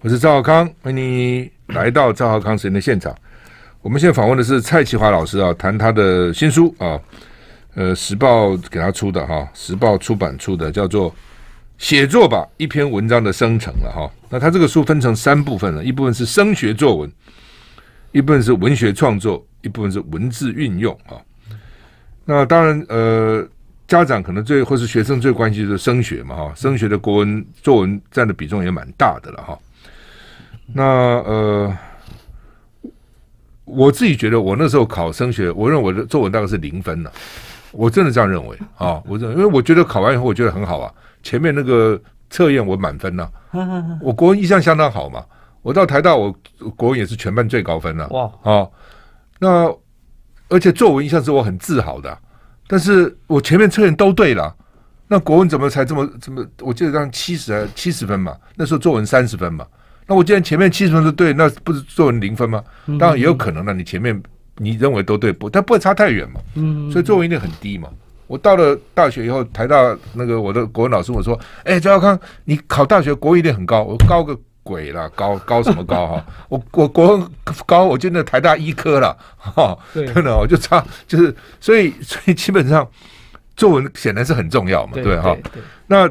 我是赵浩康，欢迎你来到赵浩康时间的现场。我们现在访问的是蔡奇华老师啊，谈他的新书啊，呃，《时报》给他出的哈，《时报》出版出的叫做《写作吧》一篇文章的生成了哈。那他这个书分成三部分了，一部分是升学作文，一部分是文学创作，一部分是文字运用啊。那当然，呃，家长可能最或是学生最关心的是升学嘛哈，升学的国文作文占的比重也蛮大的了哈。那呃，我自己觉得，我那时候考升学，我认为我的作文大概是零分呢。我真的这样认为啊，我认因为我觉得考完以后，我觉得很好啊。前面那个测验我满分了，嗯我国文印象相当好嘛。我到台大，我国文也是全班最高分了。哇啊，那而且作文一向是我很自豪的。但是我前面测验都对了，那国文怎么才这么这么？我记得当七十七十分嘛，那时候作文三十分嘛。那我既然前面七十分是对，那不是作文零分吗？当然也有可能了。你前面你认为都对不？但不会差太远嘛。嗯。所以作文一定很低嘛。我到了大学以后，台大那个我的国文老师我说：“哎，周耀康，你考大学国语一定很高。”我高个鬼了，高高什么高啊？我我国文高，我就那台大医科了。哈。对。真的，我就差就是，所以所以基本上作文显然是很重要嘛，对哈。那。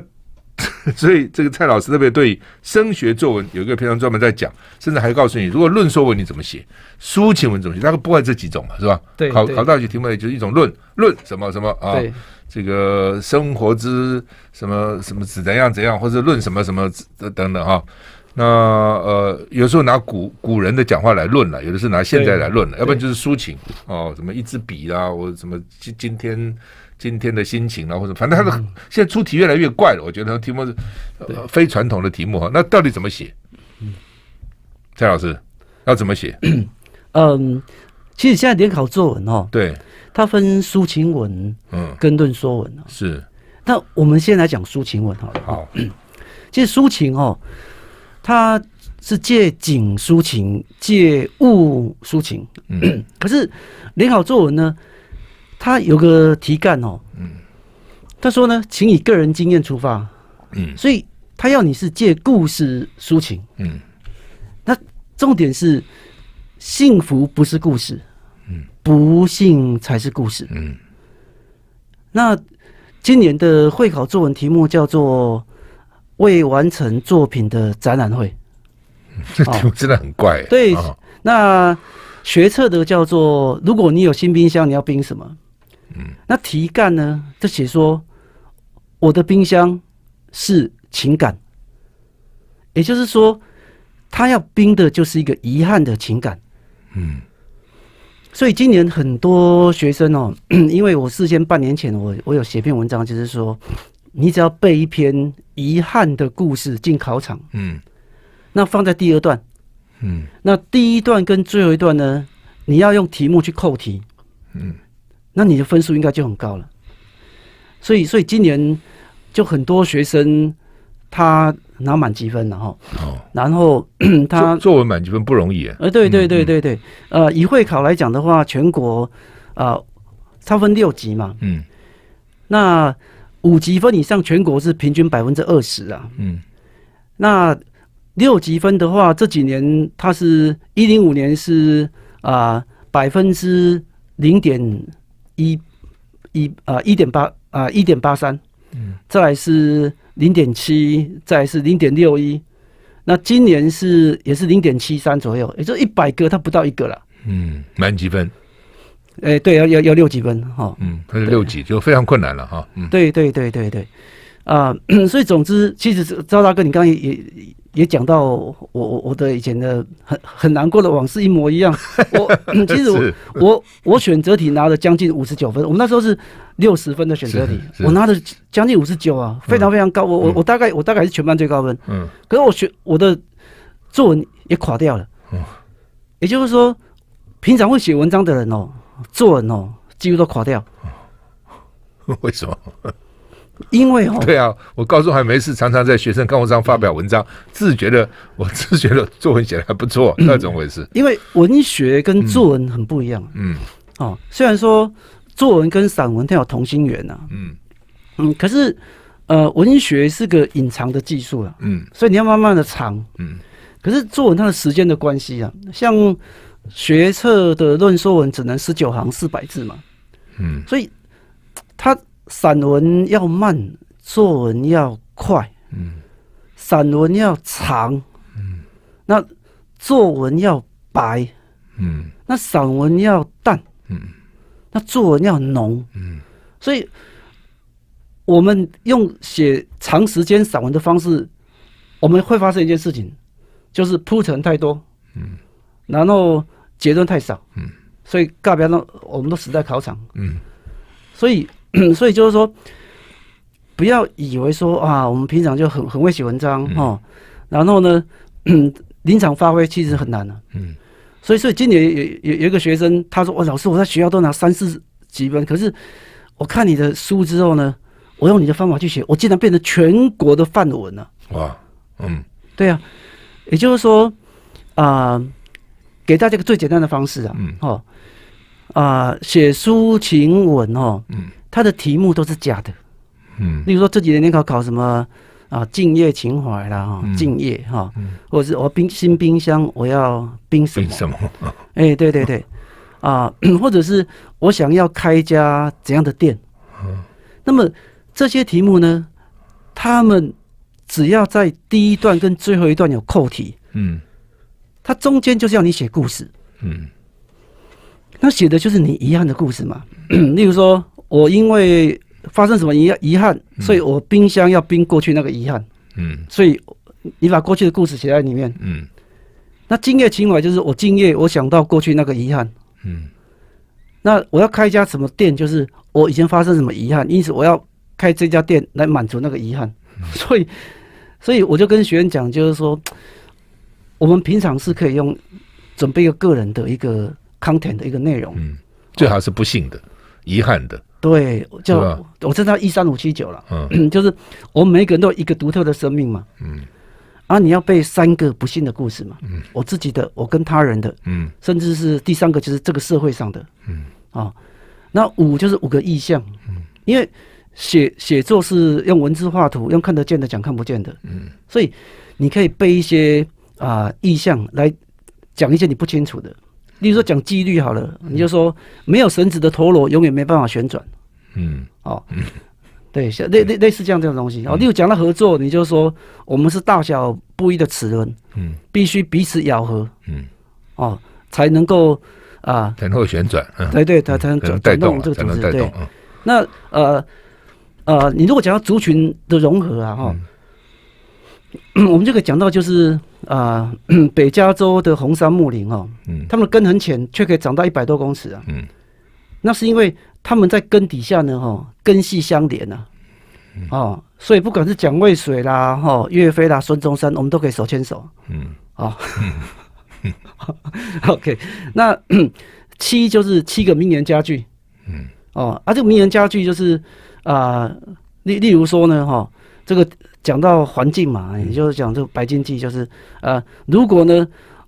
所以，这个蔡老师特别对升学作文有一个篇章专门在讲，甚至还告诉你，如果论说文你怎么写，抒情文怎么写，那个不外这几种嘛，是吧？对，考考大学题目就是一种论，论什么什么啊，这个生活之什么什么怎怎样怎样，或者论什么什么等等哈。那呃，有时候拿古古人的讲话来论了，有的是拿现在来论了，要不然就是抒情哦，什么一支笔啊，我什么今今天。今天的心情啊，或者反正他的现在出题越来越怪了，我觉得题目是非传统的题目哈。那到底怎么写？蔡老师要怎么写？嗯，其实现在联考作文哦，对，它分抒情文，嗯，跟论说文啊。是，那我们先来讲抒情文好了。好，其实抒情哦，它是借景抒情，借物抒情。嗯，可是联考作文呢？他有个题干哦，他说呢，请以个人经验出发，嗯，所以他要你是借故事抒情。嗯，那重点是幸福不是故事，嗯，不幸才是故事。嗯，那今年的会考作文题目叫做未完成作品的展览会，这题目真的很怪。对，那学测的叫做如果你有新冰箱，你要冰什么？那题干呢？就写说我的冰箱是情感，也就是说，他要冰的就是一个遗憾的情感。嗯，所以今年很多学生哦，因为我事先半年前，我我有写篇文章，就是说，你只要背一篇遗憾的故事进考场。嗯，那放在第二段。嗯，那第一段跟最后一段呢，你要用题目去扣题。嗯。那你的分数应该就很高了，所以所以今年就很多学生他拿满积分，然后然后他作文满积分不容易哎，呃对对对对对，呃以会考来讲的话，全国啊它分六级嘛，嗯，那五级分以上全国是平均百分之二十啊，嗯，那六级分的话，这几年它是一零五年是啊百分之零点。一，一啊，一点八啊，一点八三，嗯，再是零点七，再是零点六一，那今年是也是零点七三左右，也就一百个，它不到一个了，嗯，满几分？哎，对，要要要六几分哈，嗯，它是六几就非常困难了哈，嗯，对对对对对，啊，所以总之，其实赵大哥，你刚刚也。也讲到我我我的以前的很很难过的往事一模一样，我其实我我我选择题拿了将近五十九分，我们那时候是六十分的选择题，我拿了将近五十九啊，非常非常高，我我我大概我大概是全班最高分，嗯，可是我学我的作文也垮掉了，嗯，也就是说平常会写文章的人哦，作文哦几乎都垮掉，为什么？因为哦，对啊，我高中还没事，常常在学生刊物上发表文章，自觉得我 自觉得作文写的还不错，那怎么回事？因为文学跟作文很不一样，嗯，哦，虽然说作文跟散文它有同心圆呐，嗯嗯，可是呃，文学是个隐藏的技术了，嗯，所以你要慢慢的藏，嗯，可是作文它的时间的关系啊，像学测的论说文只能十九行四百字嘛，嗯，所以它。散文要慢，作文要快。嗯，散文要长。嗯，那作文要白。嗯，那散文要淡。嗯，那作文要浓。嗯，所以我们用写长时间散文的方式，我们会发生一件事情，就是铺陈太多。嗯，然后结论太少。嗯，所以告别了我们都死在考场。嗯，所以。所以就是说，不要以为说啊，我们平常就很很会写文章哈。然后呢，临场发挥其实很难的。嗯，所以所以今年有有有一个学生他说：“我老师，我在学校都拿三四几分，可是我看你的书之后呢，我用你的方法去写，我竟然变成全国的范文了。”哇，嗯，对啊，也就是说啊，给大家个最简单的方式啊，嗯，哦，啊，写抒情文哦，嗯。他的题目都是假的，嗯，例如说这几年高考考什么啊，敬业情怀啦，哈，敬业哈，嗯，或者是我冰新冰箱，我要冰么？哎，对对对，啊，或者是我想要开一家怎样的店，嗯，那么这些题目呢，他们只要在第一段跟最后一段有扣题，嗯，它中间就是要你写故事，嗯，那写的就是你一样的故事嘛，例如说。我因为发生什么遗遗憾，所以我冰箱要冰过去那个遗憾。嗯。所以你把过去的故事写在里面。嗯。那今夜情怀就是我今夜我想到过去那个遗憾。嗯。那我要开一家什么店？就是我以前发生什么遗憾，因此我要开这家店来满足那个遗憾。所以，所以我就跟学员讲，就是说，我们平常是可以用准备一个个人的一个 content 的一个内容。嗯。最好是不幸的、遗憾的。对，就我知道一三五七九了，就是我们每一个人都有一个独特的生命嘛，嗯，啊，你要背三个不幸的故事嘛，嗯，我自己的，我跟他人的，嗯，甚至是第三个就是这个社会上的，嗯，啊，那五就是五个意象，嗯，因为写写作是用文字画图，用看得见的讲看不见的，嗯，所以你可以背一些啊意象来讲一些你不清楚的。例如说讲几率好了，你就说没有绳子的陀螺永远没办法旋转。嗯，哦，对，像类类类似这样这种东西。哦，你讲到合作，你就说我们是大小不一的齿轮，嗯，必须彼此咬合，嗯，哦，才能够啊，才能够旋转。对对，它才能转带动这个组织。对，那呃呃，你如果讲到族群的融合啊，哈。我们就可以讲到，就是啊，北加州的红杉木林哦，嗯，它们根很浅，却可以长到一百多公尺啊，嗯，那是因为它们在根底下呢，哈，根系相连呐，哦，所以不管是蒋渭水啦，哈，岳飞啦，孙中山，我们都可以手牵手，嗯，哦 o k 那 七就是七个名言佳句，嗯，哦，啊，这个名言佳句就是啊，例例如说呢，哈。这个讲到环境嘛，也就是讲这白金济，就是呃，如果呢，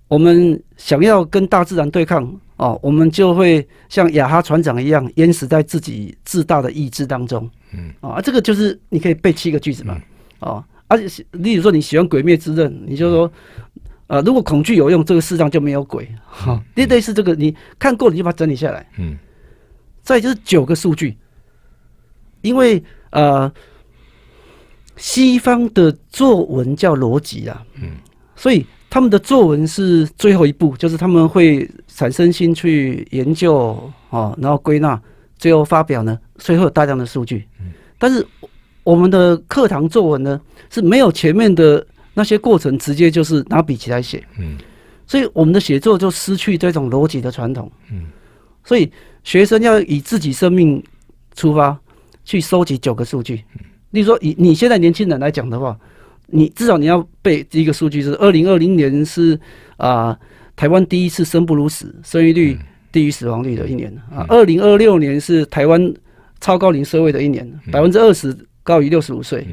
我们想要跟大自然对抗哦，我们就会像亚哈船长一样淹死在自己自大的意志当中。嗯啊，这个就是你可以背七个句子嘛。哦，而且例如说你喜欢《鬼灭之刃》，你就说，呃，如果恐惧有用，这个世上就没有鬼。哈，类似是这个，你看过你就把它整理下来。嗯，再就是九个数据，因为呃。西方的作文叫逻辑啊，嗯，所以他们的作文是最后一步，就是他们会产生心去研究哦，然后归纳，最后发表呢，最后有大量的数据。嗯，但是我们的课堂作文呢是没有前面的那些过程，直接就是拿笔起来写。嗯，所以我们的写作就失去这种逻辑的传统。嗯，所以学生要以自己生命出发去收集九个数据。例如说以你现在年轻人来讲的话，你至少你要背一个数据是，二零二零年是啊台湾第一次生不如死，生育率低于死亡率的一年啊。二零二六年是台湾超高龄社会的一年，百分之二十高于六十五岁。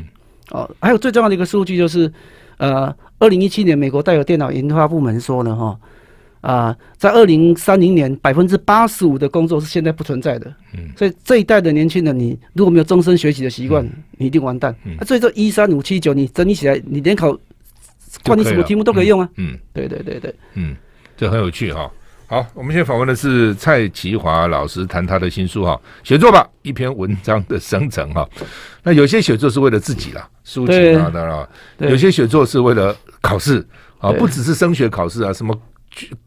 哦，还有最重要的一个数据就是，呃，二零一七年美国带有电脑研发部门说呢，哈。啊，在二零三零年，百分之八十五的工作是现在不存在的。嗯，所以这一代的年轻人，你如果没有终身学习的习惯，你一定完蛋。嗯，所以说一三五七九，你整理起来，你连考，管你什么题目都可以用啊。嗯，对对对对，嗯，这很有趣哈。好，我们现在访问的是蔡其华老师，谈他的新书哈，写作吧，一篇文章的生成哈。那有些写作是为了自己啦，抒情啊当然，有些写作是为了考试啊，不只是升学考试啊，什么。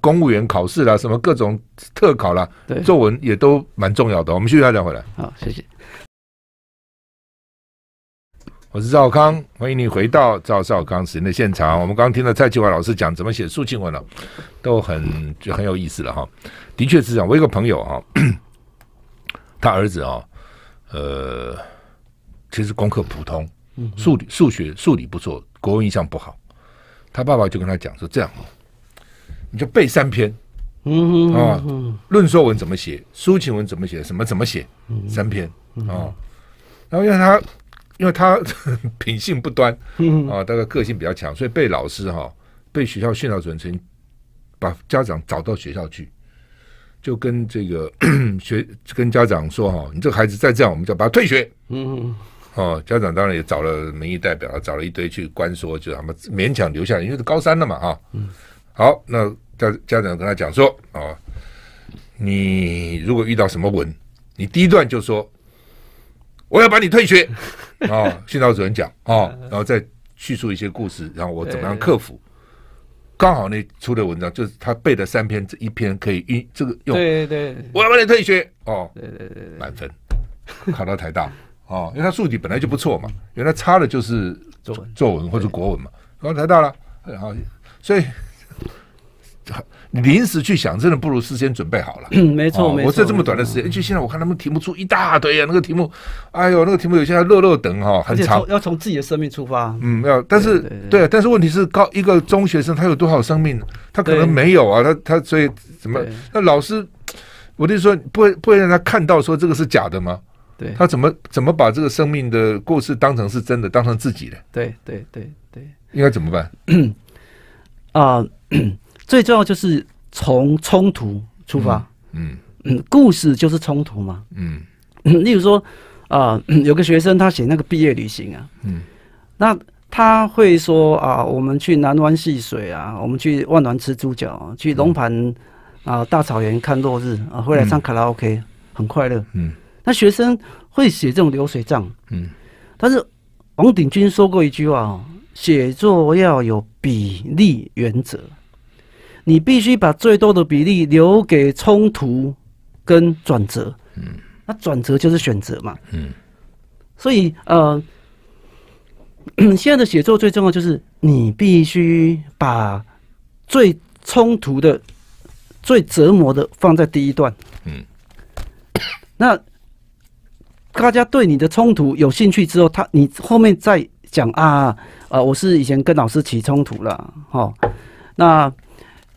公务员考试啦，什么各种特考啦，作文也都蛮重要的。我们继续再聊回来。好，谢谢。我是赵康，欢迎你回到赵少康时间的现场。我们刚刚听了蔡继华老师讲怎么写诉情文了，都很就很有意思了哈。的确是这样。我一个朋友哈，他儿子哈，呃，其实功课普通，数理数学数理不错，国文印象不好。他爸爸就跟他讲说这样。你就背三篇，啊，论说文怎么写，抒情文怎么写，什么怎么写，三篇啊。然后因为他，因为他 品性不端，啊，大概个性比较强，所以被老师哈，被学校训导主任，把家长找到学校去，就跟这个 学跟家长说哈，你这个孩子再这样，我们就把他退学。嗯，哦，家长当然也找了民意代表，找了一堆去官说，就他们勉强留下来，因为是高三了嘛，啊。好，那家家长跟他讲说啊，你如果遇到什么文，你第一段就说我要把你退学啊，训导主任讲啊，然后再叙述一些故事，然后我怎么样克服。刚好那出的文章就是他背的三篇，这一篇可以运这个用。对对，我要把你退学哦，对对对，满分考到台大哦，因为他数理本来就不错嘛，原来差的就是作作文或者国文嘛，考台大了，好，所以。临时去想，真的不如事先准备好了。嗯，没错，没我在这么短的时间，就现在我看他们题目出一大堆啊，那个题目，哎呦，那个题目有些还热热等哈，很长。要从自己的生命出发。嗯，没有，但是对啊，但是问题是，高一个中学生他有多少生命？他可能没有啊，他他所以怎么？那老师，我就说不会不会让他看到说这个是假的吗？对，他怎么怎么把这个生命的故事当成是真的，当成自己的？对对对对。应该怎么办？啊。最重要就是从冲突出发，嗯，故事就是冲突嘛，嗯，例如说啊，有个学生他写那个毕业旅行啊，嗯，那他会说啊，我们去南湾戏水啊，我们去万峦吃猪脚，去龙盘啊大草原看落日啊，回来唱卡拉 OK，很快乐，嗯，那学生会写这种流水账，嗯，但是王鼎钧说过一句话，写作要有比例原则。你必须把最多的比例留给冲突跟转折。嗯。那转折就是选择嘛。嗯。所以呃，现在的写作最重要就是你必须把最冲突的、最折磨的放在第一段。嗯。那大家对你的冲突有兴趣之后，他你后面再讲啊啊！我是以前跟老师起冲突了，哈。那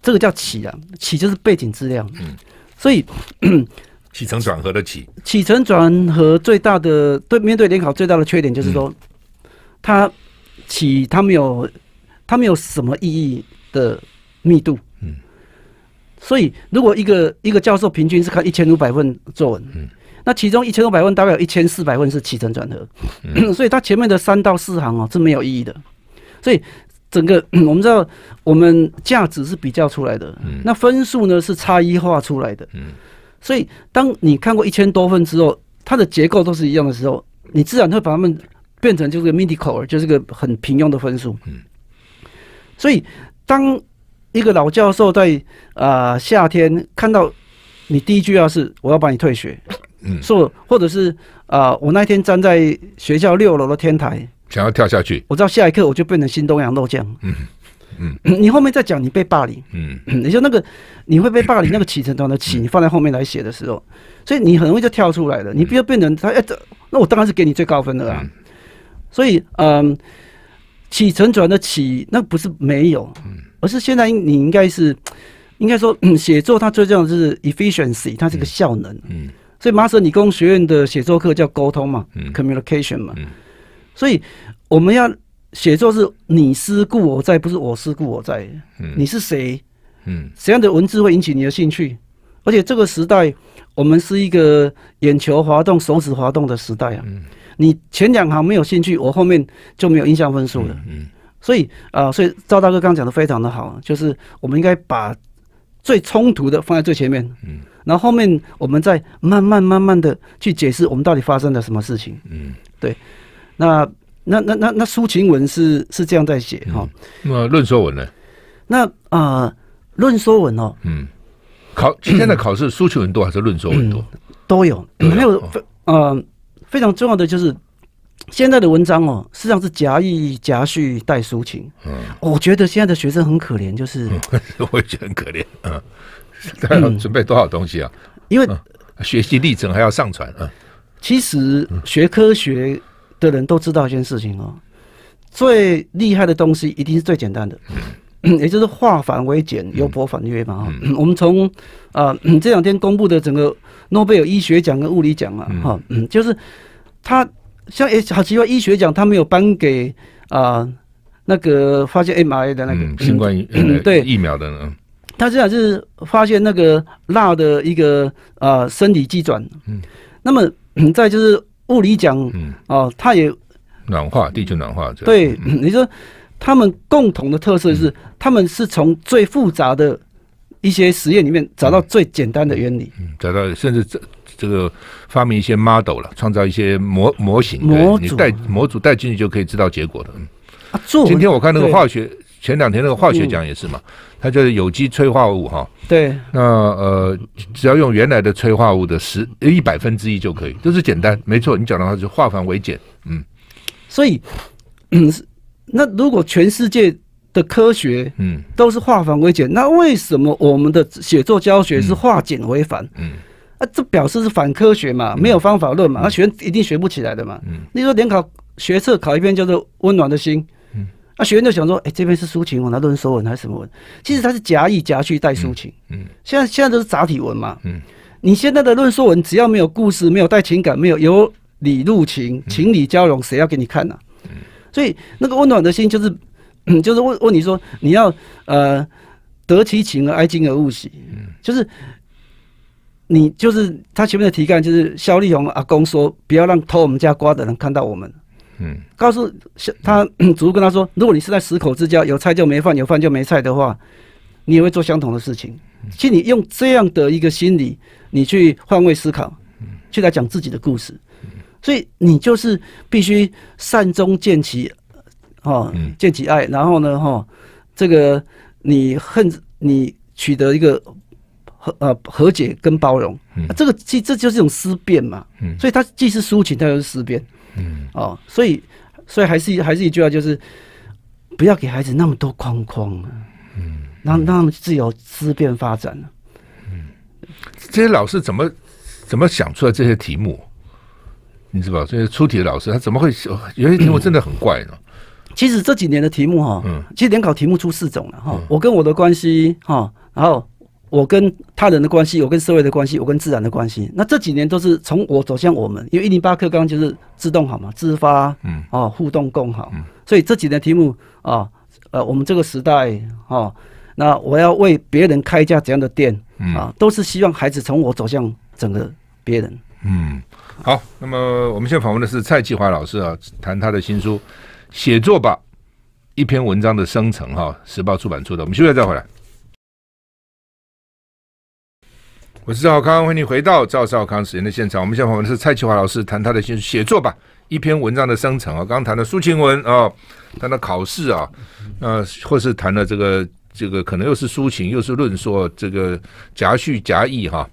这个叫起啊，起就是背景资料。嗯，所以 起承转合的起，起承转合最大的对面对联考最大的缺点就是说，它起它没有它没有什么意义的密度。嗯，所以如果一个一个教授平均是看一千五百份作文，嗯，那其中一千五百份大概有一千四百份是起承转合，所以它前面的三到四行哦是没有意义的，所以。整个 我们知道，我们价值是比较出来的，那分数呢是差异化出来的。嗯，所以当你看过一千多分之后，它的结构都是一样的时候，你自然会把它们变成就是个 m e d i c a r e 就是个很平庸的分数。嗯，所以当一个老教授在啊夏天看到你第一句话是“我要把你退学”，嗯，说或者是啊我那天站在学校六楼的天台。想要跳下去，我知道下一刻我就变成新东洋肉酱。嗯嗯，你后面再讲你被霸凌，嗯，你说那个你会被霸凌，那个起承船的起，你放在后面来写的时候，所以你很容易就跳出来了。你不要变成他哎，这那我当然是给你最高分的啦。所以嗯，起承转的起，那不是没有，而是现在你应该是应该说写作它最重要的是 efficiency，它是个效能。嗯，所以麻省理工学院的写作课叫沟通嘛，communication 嘛。所以我们要写作是你思故我在，不是我思故我在。嗯，你是谁？嗯，什么样的文字会引起你的兴趣？而且这个时代，我们是一个眼球滑动、手指滑动的时代啊。嗯，你前两行没有兴趣，我后面就没有印象分数了。嗯，所以啊，所以赵大哥刚刚讲的非常的好，就是我们应该把最冲突的放在最前面。嗯，然后后面我们再慢慢慢慢的去解释我们到底发生了什么事情。嗯，对。那那那那那抒情文是是这样在写哈，那论说文呢？那啊，论说文哦，嗯，考现在考试抒情文多还是论说文多？都有，没有非呃非常重要的就是现在的文章哦，实际上是夹意夹叙带抒情。嗯，我觉得现在的学生很可怜，就是 我也觉得很可怜他要 准备多少东西啊？因为学习历程还要上传啊。其实学科学。的人都知道一件事情哦，最厉害的东西一定是最简单的，也就是化繁为简，由薄反约嘛。我们从啊这两天公布的整个诺贝尔医学奖跟物理奖啊，哈，就是他像诶，好奇怪，医学奖他没有颁给啊那个发现 m i 的那个新冠对疫苗的人，他这样就是发现那个辣的一个啊生理机转。嗯，那么再就是。物理讲，嗯，哦，他也暖化，地球暖化，对。你说他们共同的特色是，他们是从最复杂的一些实验里面找到最简单的原理，找到甚至这这个发明一些 model 了，创造一些模模型，模你带模组带进去就可以知道结果的。嗯，今天我看那个化学。前两天那个化学奖也是嘛，它就是有机催化物哈。对，那呃，只要用原来的催化物的十一百分之一就可以，就是简单，没错。你讲的话是化繁为简，嗯。所以，嗯，那如果全世界的科学，嗯，都是化繁为简，那为什么我们的写作教学是化简为繁？嗯，啊，这表示是反科学嘛，没有方法论嘛，那学一定学不起来的嘛。嗯，你说联考学测考一篇叫做《温暖的心》。那学员就想说，哎，这边是抒情，文，拿论说文还是什么文？其实它是夹意夹去带抒情。嗯。现在现在都是杂体文嘛。嗯。你现在的论说文只要没有故事、没有带情感、没有由理入情、情理交融，谁要给你看呢？嗯。所以那个温暖的心就是就是问问你说你要呃得其情而哀今而勿喜。嗯。就是你就是他前面的题干就是肖丽蓉阿公说不要让偷我们家瓜的人看到我们。嗯，告诉他，主 跟他说，如果你是在十口之家，有菜就没饭，有饭就没菜的话，你也会做相同的事情。其实你用这样的一个心理，你去换位思考，去来讲自己的故事。所以你就是必须善中见其，哦，见其爱。然后呢，哈，这个你恨，你取得一个和呃和解跟包容。嗯，这个其这就是一种思辨嘛。嗯，所以它既是抒情，它又是思辨。嗯，哦，所以，所以还是还是一句话，就是不要给孩子那么多框框啊，嗯，让让他们自由思辨发展啊，嗯，这些老师怎么怎么想出来这些题目？你知道这些出题的老师他怎么会？有些题目真的很怪呢。其实这几年的题目哈，嗯，其实联考题目出四种了哈，我跟我的关系哈，然后。我跟他人的关系，我跟社会的关系，我跟自然的关系。那这几年都是从我走向我们，因为一零八课纲就是自动好嘛，自发，嗯，哦，互动共好。所以这几年题目啊，呃，我们这个时代哈，那我要为别人开一家怎样的店啊，都是希望孩子从我走向整个别人。嗯，好。那么我们现在访问的是蔡继华老师啊，谈他的新书《写作吧》，一篇文章的生成哈，时报出版出的。我们现在再回来。我是赵康，欢迎你回到赵少康时间的现场。我们访问的是蔡启华老师谈他的写作吧。一篇文章的生成啊，刚刚谈的抒情文啊，谈到考试啊，那或是谈了这个这个，可能又是抒情，又是论说，这个夹叙夹议哈，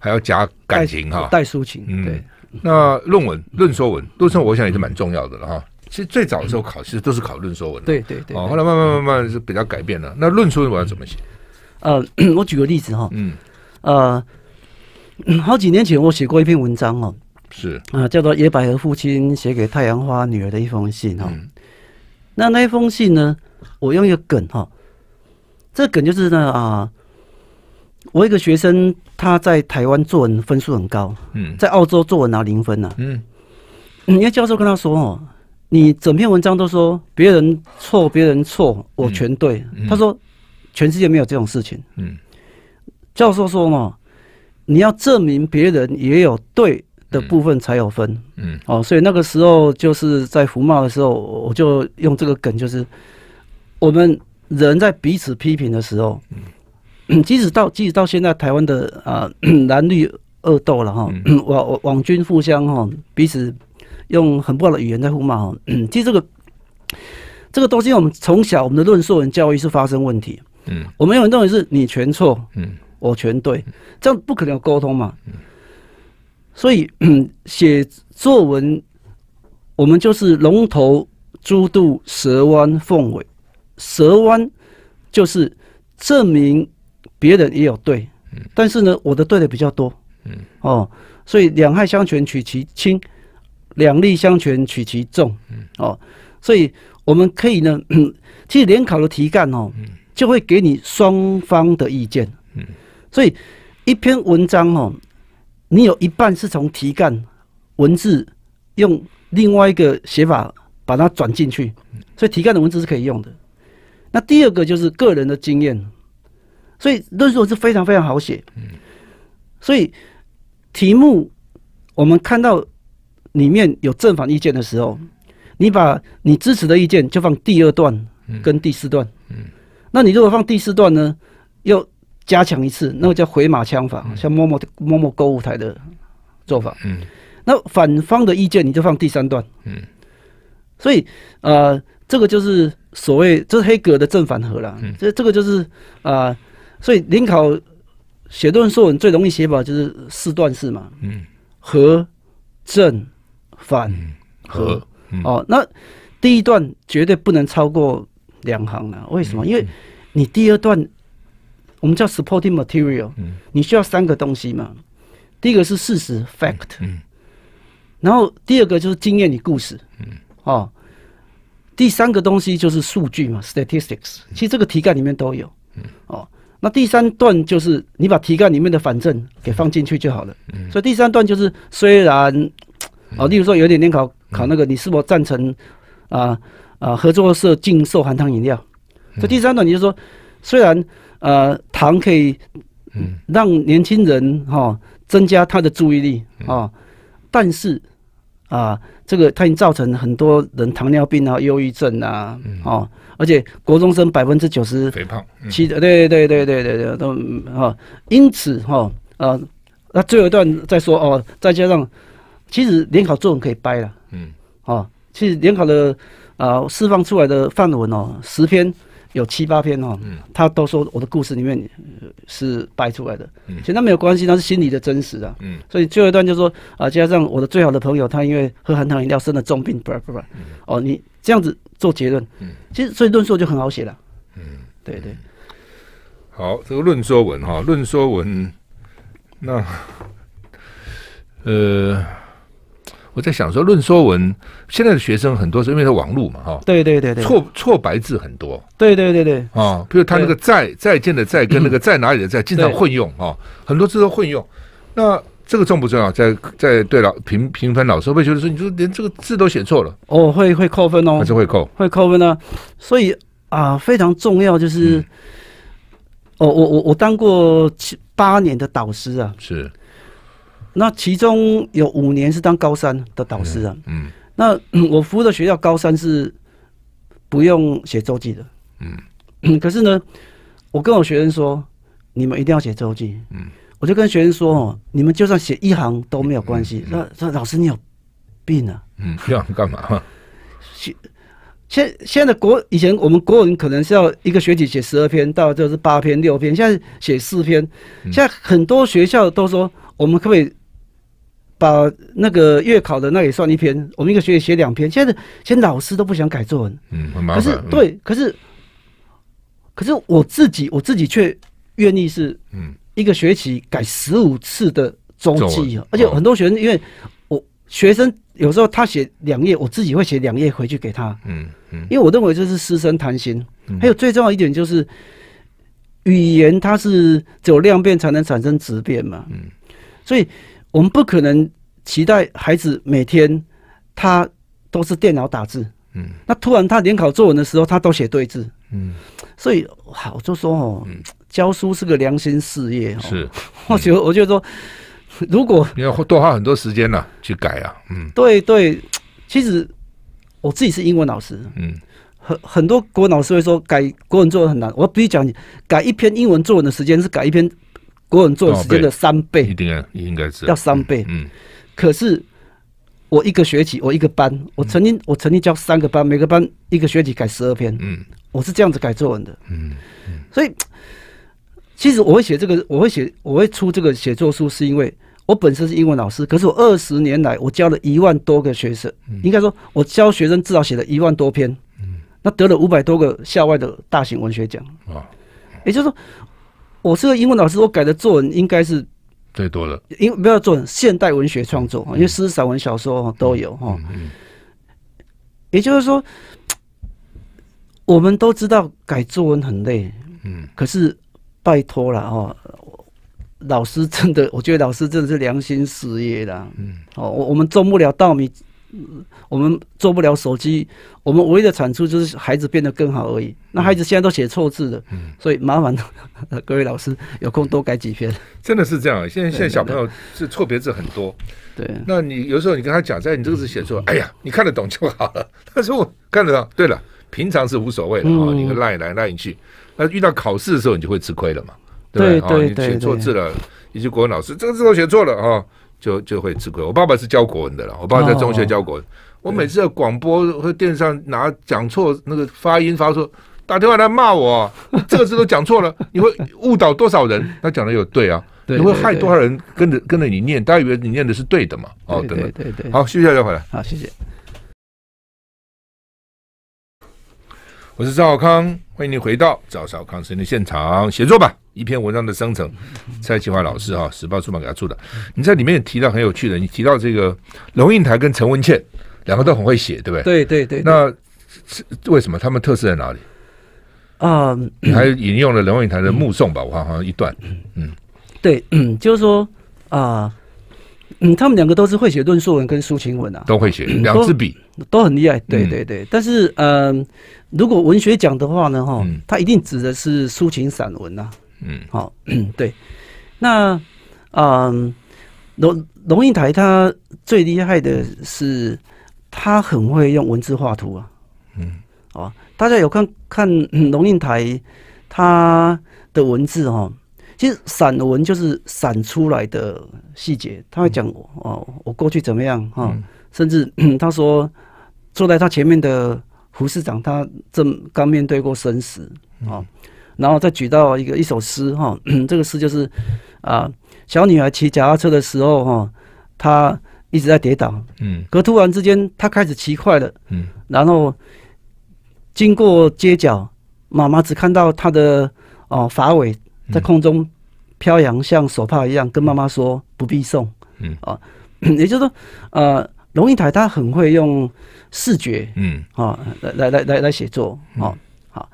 还要夹感情哈，带抒情。嗯，对。那论文、论说文，论说，我想也是蛮重要的了哈。其实最早的时候考，其实都是考论说文。对对对。后来慢慢慢慢是比较改变了。那论说文要怎么写？呃，我举个例子哈。嗯。呃，好几年前我写过一篇文章哦，是啊，叫做《野百合父亲写给太阳花女儿的一封信》哈。那那一封信呢，我用一个梗哈，这个梗就是呢啊，我一个学生他在台湾作文分数很高，嗯，在澳洲作文拿零分呢，嗯，因为教授跟他说哦，你整篇文章都说别人错，别人错，我全对，他说全世界没有这种事情，嗯。教授说嘛，你要证明别人也有对的部分才有分，嗯，哦，所以那个时候就是在胡骂的时候，我就用这个梗，就是我们人在彼此批评的时候，嗯，即使到即使到现在台湾的啊 蓝绿恶斗了哈，网网军互相哈彼此用很不好的语言在互骂哈，其实这个这个东西，我们从小我们的论述文教育是发生问题，嗯，我们有的教育是你全错，嗯。我全对，这样不可能有沟通嘛。所以写作文，我们就是龙头、猪肚、蛇弯、凤尾。蛇弯就是证明别人也有对，但是呢，我的对的比较多。嗯，哦，所以两害相权取其轻，两利相权取其重。嗯，哦，所以我们可以呢，其实联考的题干哦，就会给你双方的意见。嗯。所以，一篇文章哦，你有一半是从题干文字用另外一个写法把它转进去，所以题干的文字是可以用的。那第二个就是个人的经验，所以论述是非常非常好写。所以题目我们看到里面有正反意见的时候，你把你支持的意见就放第二段跟第四段。嗯，那你如果放第四段呢，又。加强一次，那个叫回马枪法，像某某某某购物台的做法。嗯，那反方的意见你就放第三段。嗯，所以呃，这个就是所谓就是黑格的正反合了。嗯，这这个就是啊，所以临考写论述文最容易写法就是四段式嘛。嗯，和正反和、嗯，哦，那第一段绝对不能超过两行了。为什么？因为你第二段。我们叫 supporting material，你需要三个东西嘛？第一个是事实 fact，然后第二个就是经验与故事，哦，第三个东西就是数据嘛 statistics。其实这个题干里面都有，哦，那第三段就是你把题干里面的反正给放进去就好了。所以第三段就是虽然，哦，例如说有点点考考那个你是否赞成啊啊合作社禁售含糖饮料，这第三段你就说虽然。呃，糖可以，嗯，让年轻人哈增加他的注意力啊，但是啊，这个它已经造成很多人糖尿病啊、忧郁症啊，哦，而且国中生百分之九十肥胖，其实对对对对对对都都啊，因此哈，呃，那最后一段再说哦，再加上其实联考作文可以掰了，嗯，哦，其实联考的啊，释放出来的范文哦，十篇。有七八篇哦，他都说我的故事里面是掰出来的，嗯，其实那没有关系，那是心里的真实的，嗯，所以最后一段就说啊，加上我的最好的朋友，他因为喝含糖饮料生了重病，不啪不，哦，你这样子做结论，嗯，其实所以论述就很好写了，嗯，对对，好，这个论说文哈，论说文，那，呃。我在想说，论说文现在的学生很多是因为他网路嘛，哈，对对对对，错错白字很多，对对对对，啊，比如他那个在再见的在跟那个在哪里的在经常混用啊，很多字都混用，那这个重不重要？在在对老评评分老师会觉得说，你就连这个字都写错了？哦，会会扣分哦，还是会扣，会扣分呢？所以啊，非常重要就是，哦，我我我当过七八年的导师啊，是。那其中有五年是当高三的导师啊。嗯。那 我服务的学校高三是不用写周记的。嗯。可是呢，我跟我学生说，你们一定要写周记。嗯。我就跟学生说哦，你们就算写一行都没有关系。那说老师你有病啊？嗯，要干嘛？现现现在国以前我们国文可能是要一个学期写十二篇到就是八篇六篇，现在写四篇。现在很多学校都说我们可不可以？把那个月考的那也算一篇，我们一个学期写两篇，现在在老师都不想改作文。嗯，很麻烦。可是对，可是可是我自己我自己却愿意是，嗯，一个学期改十五次的周记啊，而且很多学生，因为我学生有时候他写两页，我自己会写两页回去给他，嗯嗯，因为我认为这是师生谈心，还有最重要一点就是语言，它是只有量变才能产生质变嘛，嗯，所以。我们不可能期待孩子每天他都是电脑打字，嗯，那突然他联考作文的时候，他都写对字，嗯，所以好就说哦，教书是个良心事业，是，我觉得，我觉得说，如果你要多花很多时间呢去改啊，嗯，对对，其实我自己是英文老师，嗯，很很多国文老师会说改国文作文很难，我必须讲你改一篇英文作文的时间是改一篇。国文作文时间的三倍，一定啊，应该是要三倍。嗯，可是我一个学期，我一个班，我曾经我曾经教三个班，每个班一个学期改十二篇。嗯，我是这样子改作文的。嗯嗯，所以其实我会写这个，我会写，我会出这个写作书，是因为我本身是英文老师，可是我二十年来，我教了一万多个学生，应该说我教学生至少写了一万多篇。嗯，那得了五百多个校外的大型文学奖啊，也就是说。我是个英文老师，我改的作文应该是最多的。为不要作文，现代文学创作，因为诗、散文、小说都有哈。也就是说，我们都知道改作文很累，嗯，可是拜托了哈，老师真的，我觉得老师真的是良心事业啦。嗯，哦，我我们种不了稻米。我们做不了手机，我们唯一的产出就是孩子变得更好而已。那孩子现在都写错字嗯、所以麻烦 各位老师有空多改几篇。真的是这样，现在现在小朋友是错别字很多。对，那你有时候你跟他讲，哎，你这个字写错哎呀，你看得懂就好了。他说我看得懂。对了，平常是无所谓，的啊。你拉赖来赖去。那遇到考试的时候，你就会吃亏了嘛，对对对？你写错字了，以及国文老师这个字我写错了啊。就就会吃亏。我爸爸是教国文的了，我爸爸在中学教国文。我每次在广播或电视上拿讲错那个发音，发出打电话来骂我，这个字都讲错了，你会误导多少人？他讲的有对啊，你会害多少人跟着跟着你念，大家以为你念的是对的嘛？哦，对对对对，好，息一下再回来。好，谢谢。我是赵小康，欢迎您回到赵小康生的现场写作吧。一篇文章的生成，蔡启华老师哈，时报出版给他做的。你在里面也提到很有趣的，你提到这个龙应台跟陈文茜两个都很会写，对不对？对对对。那为什么他们特色在哪里？啊，你还引用了龙应台的《目送》吧？我好像一段，嗯，对，就是说啊。嗯，他们两个都是会写论述文跟抒情文啊，都会写，两支笔都很厉害。对对对，但是嗯，如果文学奖的话呢，哈，他一定指的是抒情散文呐。嗯，好，对，那嗯，龙龙应台他最厉害的是他很会用文字画图啊。嗯，哦，大家有看看龙应台他的文字哦。其实散文就是散出来的细节，他会讲哦，我过去怎么样啊？甚至 他说坐在他前面的胡市长，他正刚面对过生死啊。然后再举到一个一首诗哈，这个诗就是啊，小女孩骑脚踏车的时候哈，她一直在跌倒，嗯，可突然之间她开始骑快了，嗯，然后经过街角，妈妈只看到她的哦发尾。在空中飘扬，像手帕一样，跟妈妈说不必送。嗯啊，也就是说，呃，龙应台他很会用视觉，嗯啊来来来来来写作。好好，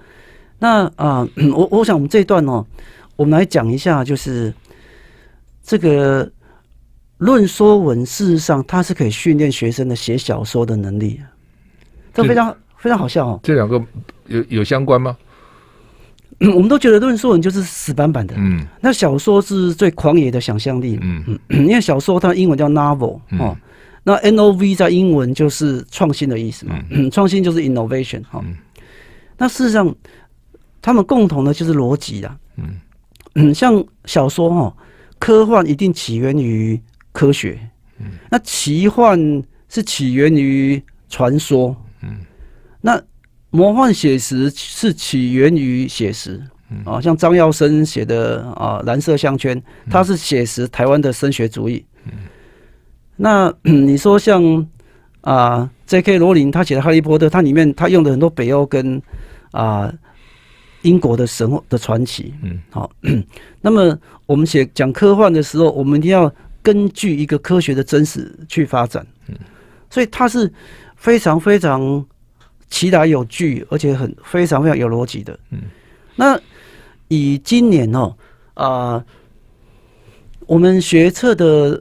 那啊，我我想我们这一段哦，我们来讲一下，就是这个论说文，事实上它是可以训练学生的写小说的能力，这非常非常好笑哦。这两个有有相关吗？我们都觉得论述文就是死板板的，嗯，那小说是最狂野的想象力，嗯，因为小说它英文叫 novel，哦，那 n o v 在英文就是创新的意思嘛，创新就是 innovation，好，那事实上，他们共同的就是逻辑啊，嗯，像小说哈，科幻一定起源于科学，嗯，那奇幻是起源于传说，嗯，那。魔幻写实是起源于写实，啊，像张耀生写的啊《蓝色项圈》，他是写实台湾的升学主义。嗯，那你说像啊 J.K. 罗琳他写的《哈利波特》，它里面他用的很多北欧跟啊英国的神话的传奇。嗯，好。那么我们写讲科幻的时候，我们一定要根据一个科学的真实去发展。嗯，所以它是非常非常。其来有据，而且很非常非常有逻辑的。嗯，那以今年哦啊，我们学测的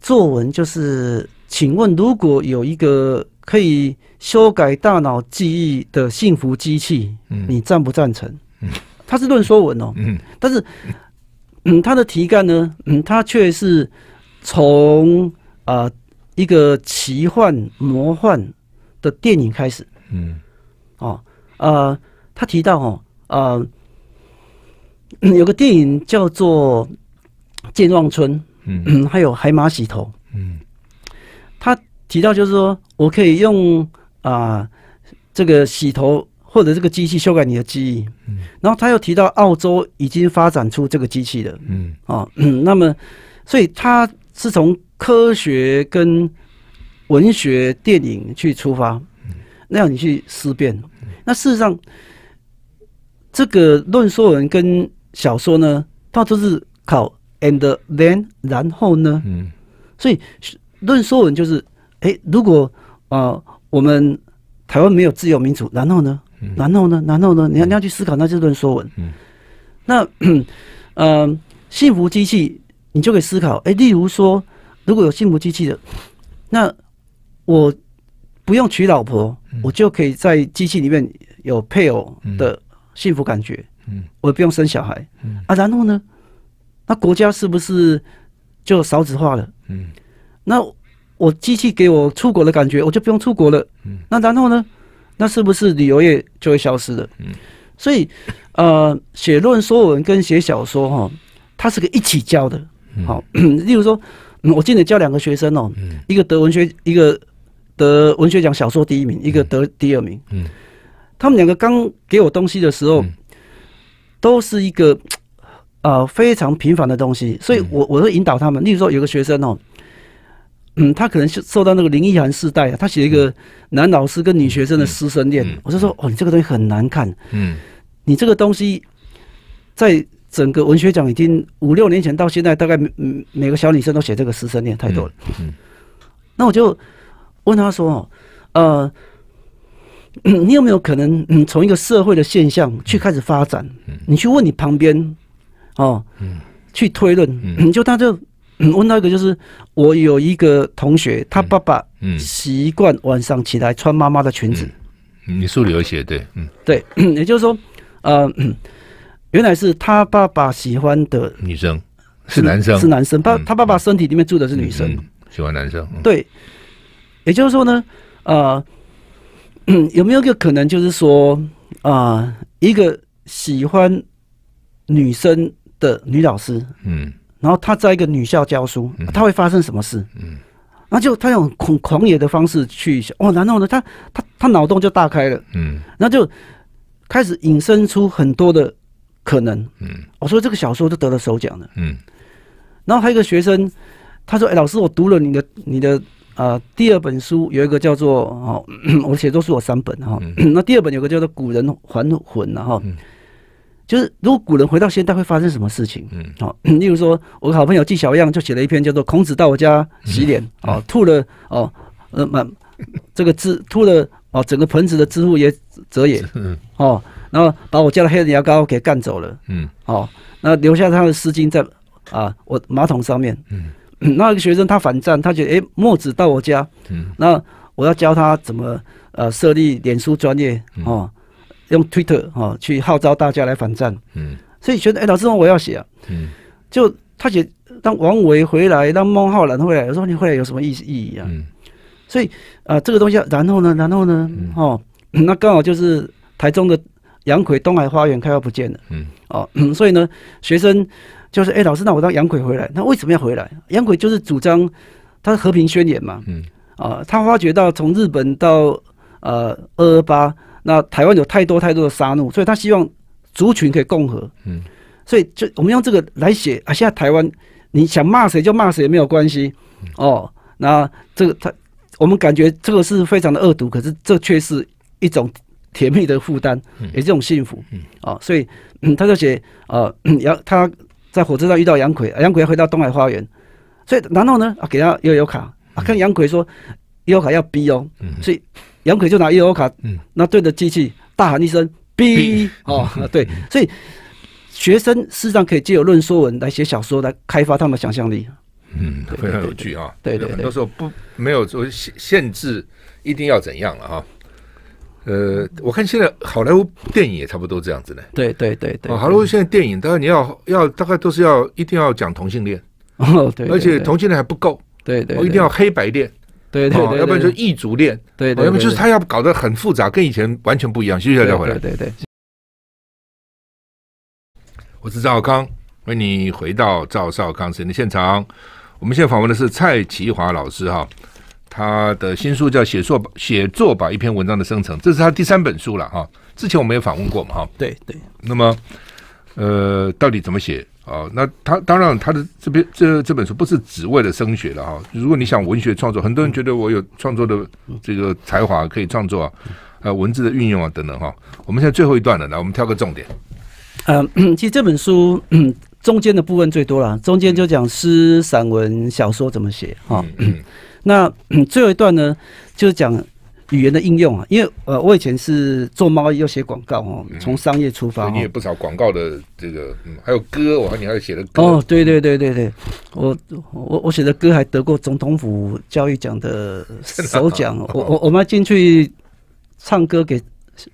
作文就是，请问如果有一个可以修改大脑记忆的幸福机器，嗯，你赞不赞成？嗯，它是论说文哦，嗯，但是嗯，它的题干呢，嗯，它却是从啊一个奇幻魔幻的电影开始。嗯，哦，呃，他提到哦，呃，有个电影叫做《健忘村》，嗯，还有海马洗头，嗯，他提到就是说我可以用啊这个洗头或者这个机器修改你的记忆，嗯，然后他又提到澳洲已经发展出这个机器了，嗯，哦，那么所以他是从科学跟文学电影去出发。那样你去思辨，那事实上，这个论说文跟小说呢，它都是考 and then 然后呢，嗯，所以论说文就是，哎，如果啊，我们台湾没有自由民主，然后呢，然后呢，然后呢，你要你要去思考，那就是论说文。嗯，那嗯，幸福机器，你就可以思考，哎，例如说，如果有幸福机器的，那我不用娶老婆。我就可以在机器里面有配偶的幸福感觉，我不用生小孩啊。然后呢，那国家是不是就少子化了？那我机器给我出国的感觉，我就不用出国了。那然后呢，那是不是旅游业就会消失了？所以，呃，写论文跟写小说哈，它是个一起教的。好，例如说，我记得教两个学生哦，一个德文学，一个。得文学奖小说第一名，一个得第二名。嗯，他们两个刚给我东西的时候，都是一个呃非常平凡的东西，所以我我会引导他们。例如说，有个学生哦，嗯，他可能是受到那个林奕涵世代，他写一个男老师跟女学生的师生恋，我就说：哦，你这个东西很难看。嗯，你这个东西在整个文学奖已经五六年前到现在，大概每每个小女生都写这个师生恋太多了。嗯，那我就。问他说：“呃，你有没有可能从一个社会的现象去开始发展？你去问你旁边哦，去推论。就他就问到一个，就是我有一个同学，他爸爸习惯晚上起来穿妈妈的裙子。你梳流血，对，嗯，对，也就是说，呃，原来是他爸爸喜欢的女生是男生，是男生。他他爸爸身体里面住的是女生，喜欢男生，对。”也就是说呢，呃，有没有一个可能，就是说啊，一个喜欢女生的女老师，嗯，然后她在一个女校教书，她会发生什么事？嗯，那就她用狂狂野的方式去，想，哦，然后呢，她她她脑洞就大开了，嗯，那就开始引申出很多的可能，嗯，我说这个小说就得了首奖了，嗯，然后还有一个学生，他说：“哎，老师，我读了你的你的。”啊，第二本书有一个叫做“哦”，我写作书有三本哈。那第二本有个叫做“古人还魂”了哈，就是如果古人回到现代会发生什么事情？嗯，好，例如说，我好朋友纪小样就写了一篇叫做《孔子到我家洗脸》，哦，吐了哦，呃，满这个字吐了，哦，整个盆子的支付也折也，嗯，哦，然后把我家的黑人牙膏给干走了，嗯，哦，那留下他的丝巾在啊，我马桶上面，嗯。那个学生他反战，他觉得哎，墨子到我家，那我要教他怎么呃设立脸书专业哦，用 Twitter 哦去号召大家来反战，所以觉得哎，老师我我要写啊，就他写让王维回来，让孟浩然回来，我说你回来有什么意意义啊？所以啊，这个东西然后呢，然后呢，哦，那刚好就是台中的杨葵东海花园开花不见了，哦，所以呢，学生。就是哎，老师，那我当洋鬼回来，那为什么要回来？洋鬼就是主张他的和平宣言嘛。嗯啊，他发觉到从日本到呃二二八，那台湾有太多太多的杀戮，所以他希望族群可以共和。嗯，所以就我们用这个来写啊。现在台湾，你想骂谁就骂谁没有关系哦。那这个他，我们感觉这个是非常的恶毒，可是这却是一种甜蜜的负担，也是一种幸福嗯啊。所以他就写啊，杨 他。在火车上遇到杨奎，杨奎要回到东海花园，所以然后呢啊，给他悠欧卡啊，跟杨奎说悠欧卡要哔哦，嗯、所以杨奎就拿悠欧卡，嗯，那对着机器大喊一声哔哦，对，所以学生事实上可以借由论说文来写小说，来开发他们的想象力，嗯，非常有趣啊，对对对，很多时候不没有说限限制一定要怎样了哈。呃，我看现在好莱坞电影也差不多这样子呢。对对对对，好莱坞现在电影，当然你要要大概都是要一定要讲同性恋，哦对，而且同性恋还不够，对对，我一定要黑白恋，对对，要不然就异族恋，对对，要么就是他要搞得很复杂，跟以前完全不一样。接下来要回来，对对。我是赵少康，欢迎你回到赵少康声的现场。我们现在访问的是蔡奇华老师哈。他的新书叫《写作写作吧》，一篇文章的生成，这是他第三本书了哈。之前我们也访问过嘛哈。对对。那么，呃，到底怎么写啊？那他当然他的这边这这本书不是只为了升学了哈。如果你想文学创作，很多人觉得我有创作的这个才华，可以创作啊，呃，文字的运用啊等等哈。我们现在最后一段了，来我们挑个重点。嗯，其实这本书 中间的部分最多了，中间就讲诗、散文、小说怎么写哈。那最后一段呢，就是讲语言的应用啊，因为呃，我以前是做贸易又写广告哦，从商业出发，你也不少广告的这个，嗯，还有歌，我看你还写的歌哦，对对对对对，我我我写的歌还得过总统府教育奖的首奖，我我我们进去唱歌给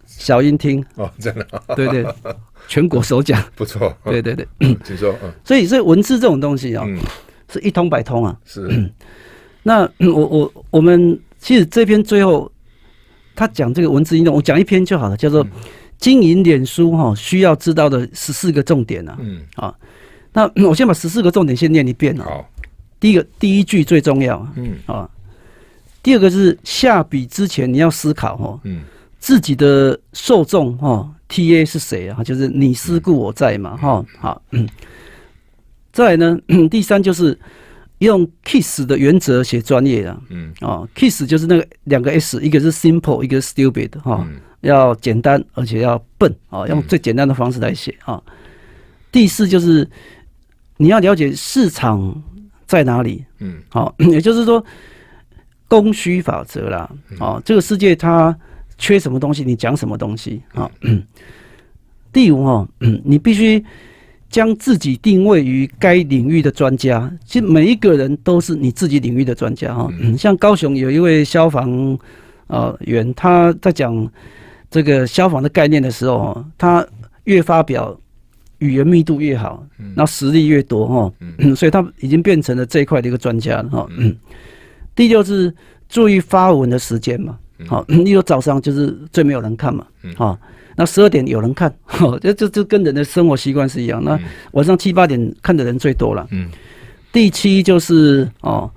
小英听哦，真的，对对，全国首奖，不错，对对对，请说所以所以文字这种东西啊，是一通百通啊，是。那我我我们其实这篇最后他讲这个文字应用，我讲一篇就好了，叫做经营脸书哈，需要知道的十四个重点啊。嗯。啊，那我先把十四个重点先念一遍哦、好。第一个第一句最重要。嗯。啊。第二个是下笔之前你要思考哈。嗯。自己的受众哈，TA 是谁啊？就是你思故我在嘛哈。好。嗯，再来呢，第三就是。用 kiss 的原则写专业的，嗯，哦，kiss 就是那个两个 s，一个是 simple，一个是 stupid，哈，要简单而且要笨，哦，用最简单的方式来写，啊，第四就是你要了解市场在哪里，嗯，好，也就是说供需法则啦，哦，这个世界它缺什么东西，你讲什么东西，嗯、第五哦，你必须。将自己定位于该领域的专家，其实每一个人都是你自己领域的专家哈。嗯，像高雄有一位消防呃员，他在讲这个消防的概念的时候，他越发表语言密度越好，那实力越多哈，所以他已经变成了这一块的一个专家哈。第六是注意发文的时间嘛，好，例如早上就是最没有人看嘛，啊。那十二点有人看，这这这跟人的生活习惯是一样。那晚上七八点看的人最多了。嗯，第七就是哦，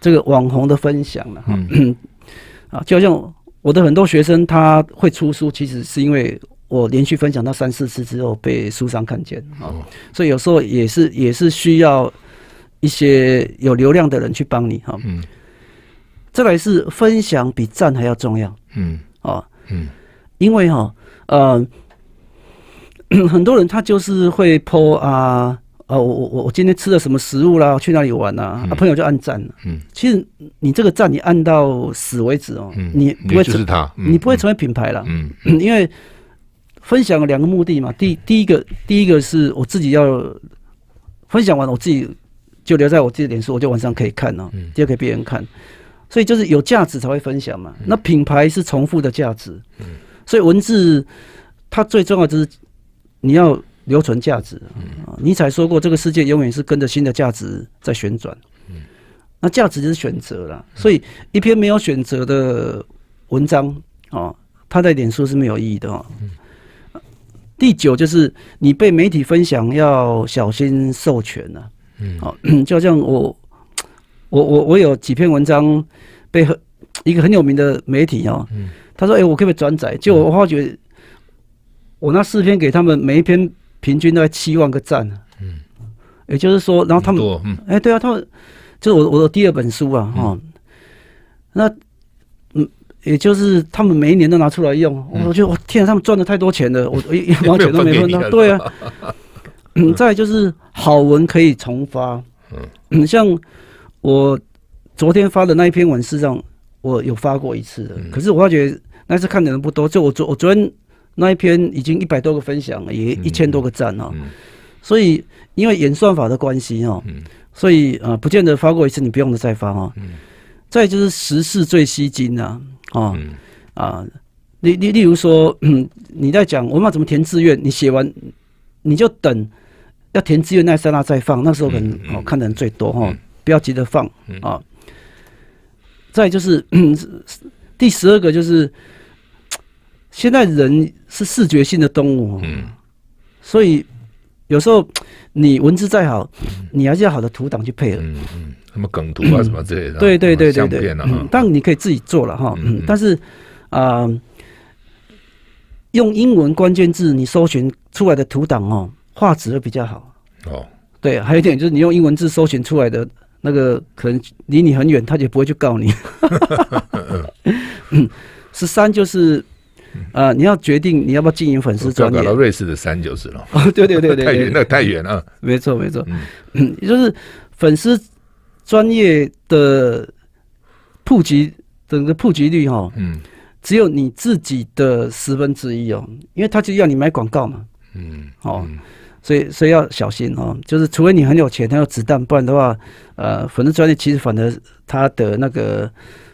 这个网红的分享了。嗯，啊，就好像我的很多学生他会出书，其实是因为我连续分享到三四次之后被书商看见啊，所以有时候也是也是需要一些有流量的人去帮你哈。嗯，再来是分享比赞还要重要。嗯，啊，嗯，因为哈。呃，很多人他就是会 po 啊，呃，我我我我今天吃了什么食物啦，去哪里玩啦、啊，朋友就按赞。嗯，其实你这个赞你按到死为止哦，你不会就是他，你不会成为品牌了。嗯，因为分享两个目的嘛，第第一个第一个是我自己要分享完了，我自己就留在我自己的脸书，我就晚上可以看哦，二给别人看，所以就是有价值才会分享嘛。那品牌是重复的价值。嗯。所以文字它最重要就是你要留存价值。嗯。尼采说过：“这个世界永远是跟着新的价值在旋转。”嗯。那价值就是选择了，所以一篇没有选择的文章哦，它在脸书是没有意义的哦。嗯。第九就是你被媒体分享要小心授权了。嗯。哦，就好像我我我我有几篇文章被很一个很有名的媒体哦。嗯。他说：“哎，我可不可以转载？就我发觉，我那四篇给他们每一篇平均都在七万个赞嗯，也就是说，然后他们，哎，对啊，他们就是我我的第二本书啊，哈。那嗯，也就是他们每一年都拿出来用。我就天，他们赚了太多钱了，我 一毛钱都 没分到。对啊，嗯，再就是好文可以重发。嗯，像我昨天发的那一篇文是这样。”我有发过一次的，可是我发觉那次看的人不多。就我昨我昨天那一篇已经一百多个分享，也一千多个赞啊。所以因为演算法的关系哦，所以啊不见得发过一次你不用的再发哦。再就是时事最吸睛呐，哦啊，例例例如说 你在讲我们要怎么填志愿，你写完你就等要填志愿那刹那再放，那时候可能哦看的人最多哈，不要急着放啊。再就是第十二个，就是现在人是视觉性的动物，嗯，所以有时候你文字再好，你还是要好的图档去配合，嗯嗯，什么梗图啊，什么之类对对对对对，相片但你可以自己做了哈，嗯，但是啊，用英文关键字你搜寻出来的图档哦，画质会比较好，哦，对，还有一点就是你用英文字搜寻出来的。那个可能离你很远，他就不会去告你。十三就是啊，你要决定你要不要经营粉丝专业。到瑞士的三就是了。哦，对对对对，太远那太远了。没错没错，就是粉丝专业的普及整个普及率哈，嗯，只有你自己的十分之一哦，因为他就要你买广告嘛。嗯，哦。所以，所以要小心哦，就是除非你很有钱，他有子弹，不然的话，呃，粉丝专业其实，反而他的那个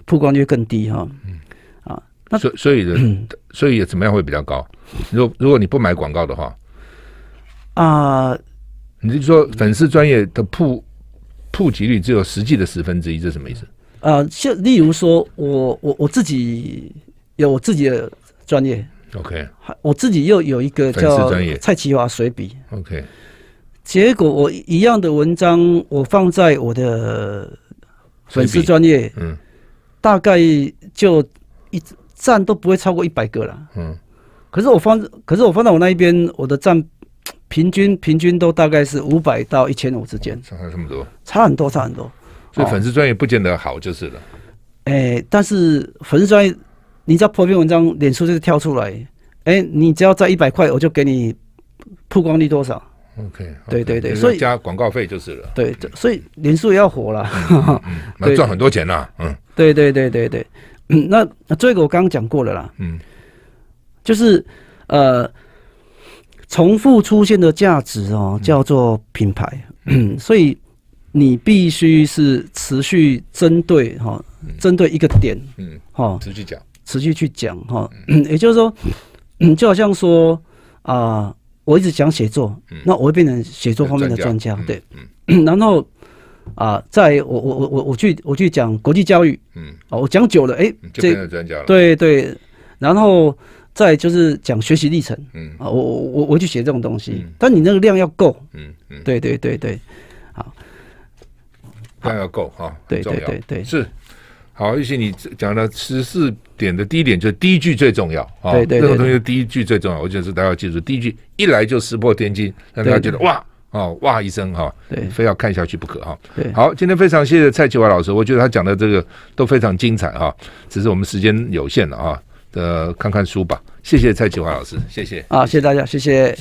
曝光率更低哈。嗯。啊，那所所以的，所以怎么样会比较高？如如果你不买广告的话，啊，你是说粉丝专业的铺普及率只有实际的十分之一，这什么意思？啊，像例如说，我我我自己有我自己的专业。OK，我自己又有一个叫蔡奇华随笔。OK，结果我一样的文章，我放在我的粉丝专业，嗯，大概就一站都不会超过一百个了。嗯，可是我放，可是我放在我那一边，我的站 平均平均都大概是五百到一千五之间，差这么多，差很多，差很多，所以粉丝专业不见得好就是了。哎，但是粉丝专业。你只要破篇文章，脸书就是跳出来。哎，你只要在一百块，我就给你曝光率多少？OK。对对对，所以加广告费就是了。对，所以脸书也要火了，那赚很多钱啦。嗯，对对对对对。那这个我刚刚讲过了啦。嗯，就是呃，重复出现的价值哦，叫做品牌。嗯，所以你必须是持续针对哈，针对一个点。嗯，好，持续讲。持续去讲哈，也就是说，就好像说啊，我一直讲写作，那我会变成写作方面的专家，对，然后啊，在我我我我我去我去讲国际教育，嗯，我讲久了，哎，这变成专家了，对对，然后再就是讲学习历程，嗯啊，我我我我去写这种东西，但你那个量要够，嗯嗯，对对对对，啊，量要够哈，对对对对，是，好，玉新，你讲的十四。点的第一点就是第一句最重要啊！这种东西第一句最重要，我觉得大家要记住，第一句一来就石破天惊，让大家觉得哇哦哇一声哈，对，非要看下去不可哈。对，好，今天非常谢谢蔡启华老师，我觉得他讲的这个都非常精彩哈，只是我们时间有限了啊，呃，看看书吧。谢谢蔡启华老师，谢谢啊，谢谢大家，谢谢。